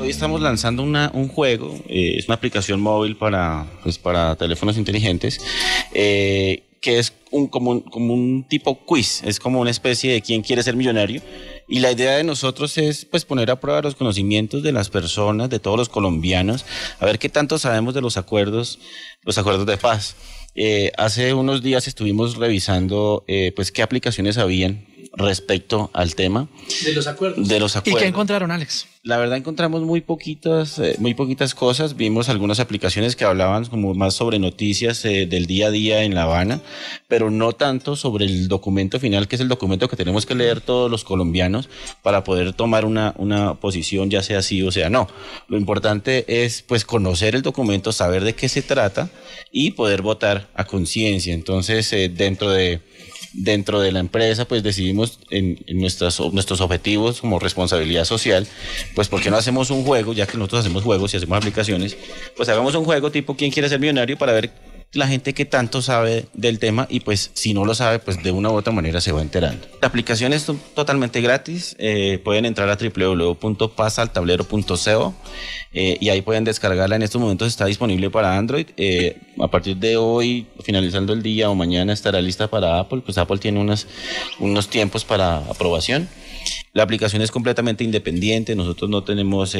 Hoy estamos lanzando un juego, eh, es una aplicación móvil para, pues, para teléfonos inteligentes, eh, que es un, como, un, como un tipo quiz, es como una especie de quién quiere ser millonario. Y la idea de nosotros es pues, poner a prueba los conocimientos de las personas, de todos los colombianos, a ver qué tanto sabemos de los acuerdos, los acuerdos de paz. Eh, hace unos días estuvimos revisando pues, qué aplicaciones habían respecto al tema. De los acuerdos. De los acuerdos. ¿Y qué encontraron, Alex? La verdad encontramos muy poquitas, eh, muy poquitas cosas. Vimos algunas aplicaciones que hablaban como más sobre noticias eh, del día a día en La Habana, pero no tanto sobre el documento final, que es el documento que tenemos que leer todos los colombianos para poder tomar una, una posición, ya sea sí o sea no. Lo importante es pues conocer el documento, saber de qué se trata y poder votar a conciencia. Entonces, eh, dentro de dentro de la empresa, pues decidimos en, en nuestras, nuestros objetivos como responsabilidad social, pues porque no hacemos un juego, ya que nosotros hacemos juegos y hacemos aplicaciones, pues hagamos un juego tipo ¿Quién quiere ser millonario? para ver la gente que tanto sabe del tema y pues si no lo sabe, pues de una u otra manera se va enterando. La aplicación es totalmente gratis, eh, pueden entrar a www.pasaltablero.co eh, y ahí pueden descargarla, en estos momentos está disponible para Android, eh, a partir de hoy, finalizando el día o mañana estará lista para Apple, pues Apple tiene unas, unos tiempos para aprobación. La aplicación es completamente independiente, nosotros no tenemos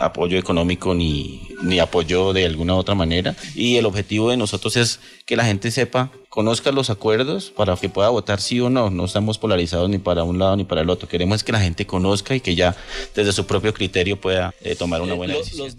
apoyo económico ni, ni apoyo de alguna u otra manera. Y el objetivo de nosotros es que la gente sepa, conozca los acuerdos para que pueda votar sí o no. No estamos polarizados ni para un lado ni para el otro. Queremos que la gente conozca y que ya desde su propio criterio pueda eh, tomar una eh, buena decisión.